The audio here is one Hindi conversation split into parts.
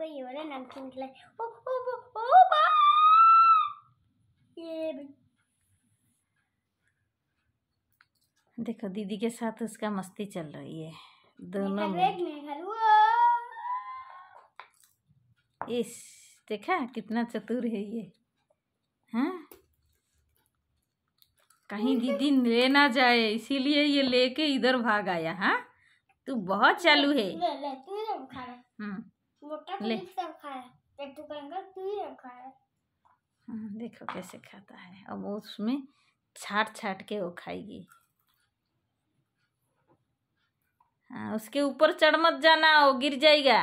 हमको ये वाला नमकीन खिलाए देखो दीदी के साथ उसका मस्ती चल रही है दोनों इस देखा कितना चतुर है ये हाँ कहीं दीदी ले ना जाए इसीलिए ये लेके इधर भाग आया हाँ तू बहुत चालू है ले हम्म तो हाँ, देखो कैसे खाता है अब उसमें छाट छाट के वो खाएगी हाँ उसके ऊपर चढ़ मत जाना वो गिर जाएगा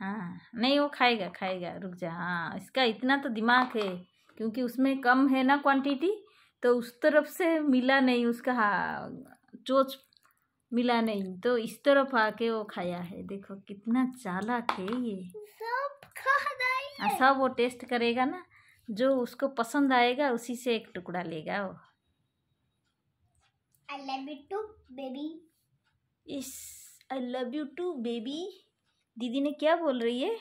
हाँ नहीं वो खाएगा खाएगा रुक जा हाँ इसका इतना तो दिमाग है क्योंकि उसमें कम है ना क्वांटिटी तो उस तरफ से मिला नहीं उसका हाँ चोच मिला नहीं तो इस तरफ आके वो खाया है देखो कितना चालाक है ये सब खा है हाँ, सब वो टेस्ट करेगा ना जो उसको पसंद आएगा उसी से एक टुकड़ा लेगा वो I love you too baby इस I love you too baby दीदी ने क्या बोल रही है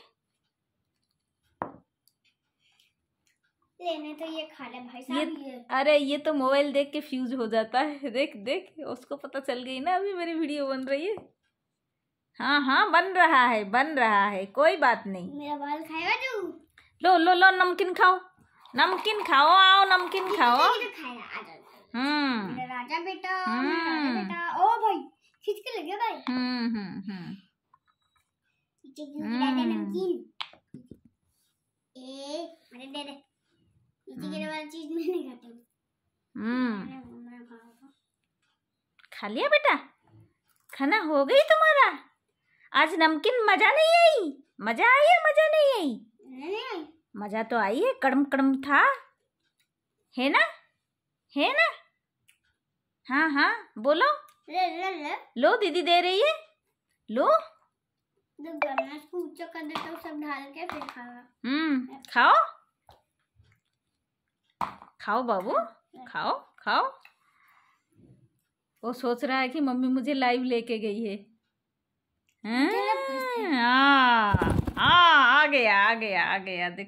लेने तो ये खा ले भाई ये, ये, अरे ये तो मोबाइल देख के फ्यूज हो जाता है देख देख उसको पता चल गई ना अभी मेरी वीडियो बन रही है हाँ हाँ बन रहा है बन रहा है कोई बात नहीं मेरा बाल खाएगा तू लो लो लो नमकीन खाओ नमकीन खाओ आओ नमकीन तो खाओ तो हम्म राजा हम्म। बेटा ओ भाई खींच के लगे भाई हम्म हम्म हम्म, हम्म। नमकीन ए अरे दे दे हाँ। हम्म। खा लिया बेटा खाना हो गई तुम्हारा आज नमकीन मजा नहीं आई मजा आई है मजा नहीं आई मजा तो आई है कड़म कड़म था है ना है ना हाँ हाँ बोलो ले ले ले। लो दीदी दे रही है लो तो देता सब ढाल के फिर खाओ हम्म खाओ खाओ बाबू खाओ खाओ वो सोच रहा है कि मम्मी मुझे लाइव लेके गई है आ, आ, हाँ, हाँ, आ गया आ गया आ गया देख